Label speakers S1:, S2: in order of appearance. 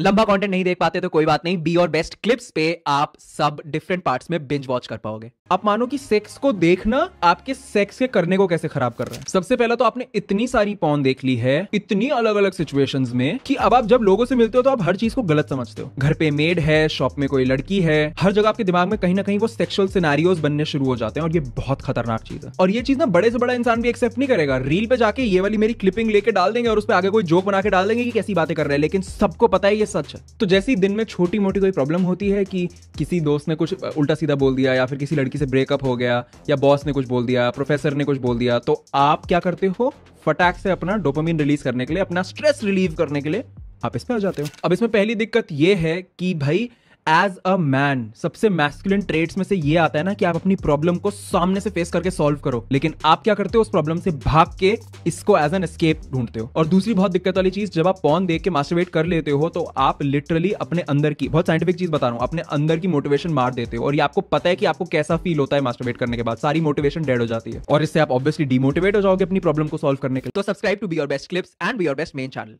S1: लंबा कंटेंट नहीं देख पाते तो कोई बात नहीं बी और बेस्ट क्लिप्स पे आप सब डिफरेंट पार्ट्स में बिंज वॉच कर पाओगे आप मानो कि सेक्स को देखना आपके सेक्स के करने को कैसे खराब कर रहा है सबसे पहला तो आपने इतनी सारी पॉन देख ली है इतनी अलग अलग सिचुएशंस में कि अब आप जब लोगों से मिलते हो तो आप हर चीज को गलत समझते हो घर पे मेड है शॉप में कोई लड़की है हर जगह आपके दिमाग में कहीं ना कहीं वो सेक्सुअल सिनारियोज बनने शुरू हो जाते हैं और ये बहुत खतरनाक चीज है और ये चीज ना बड़े से बड़ा इंसान भी एक्सेप्ट नहीं करेगा रील पे जाके ये वाली मेरी क्लिपिंग लेके डाल देंगे और उस पर आगे कोई जोक बना के डाल देंगे कि कैसी बातें कर रहे हैं लेकिन सबको पता है ये सच है तो जैसे ही दिन में छोटी मोटी कोई प्रॉब्लम होती है कि किसी दोस्त ने कुछ उल्टा सीधा बोल दिया या फिर किसी लड़की से ब्रेकअप हो गया या बॉस ने कुछ बोल दिया प्रोफेसर ने कुछ बोल दिया तो आप क्या करते हो फटाक से अपना डोपामिन रिलीज करने के लिए अपना स्ट्रेस रिलीव करने के लिए आप इस पर आ जाते हो अब इसमें पहली दिक्कत यह है कि भाई एज अ मैन सबसे मैस्कुलिन ट्रेड्स में से ये आता है ना कि आप अपनी प्रॉब्लम को सामने से फेस करके सॉल्व करो लेकिन आप क्या करते हो उस प्रॉब्लम से भाग के इसको एज एन स्केप ढूंढते हो और दूसरी बहुत दिक्कत वाली चीज जब आप पॉन देख के मास्टरवेट कर लेते हो तो आप लिटरली अपने अंदर की बहुत साइंटिफिक चीज बता रहा हूँ अपने अंदर की मोटिवेशन मार देते हो और ये आपको पता है कि आपको कैसा फील होता है मास्टरवेट करने के बाद सारी मोटिवेशन डेड हो जाती है और इससे आप ऑब्वियसली डिमोटिवेट हो जाओगे अपनी प्रॉब्लम को
S2: सॉल्व करने के लिए तो subscribe to be your best clips and be your best main channel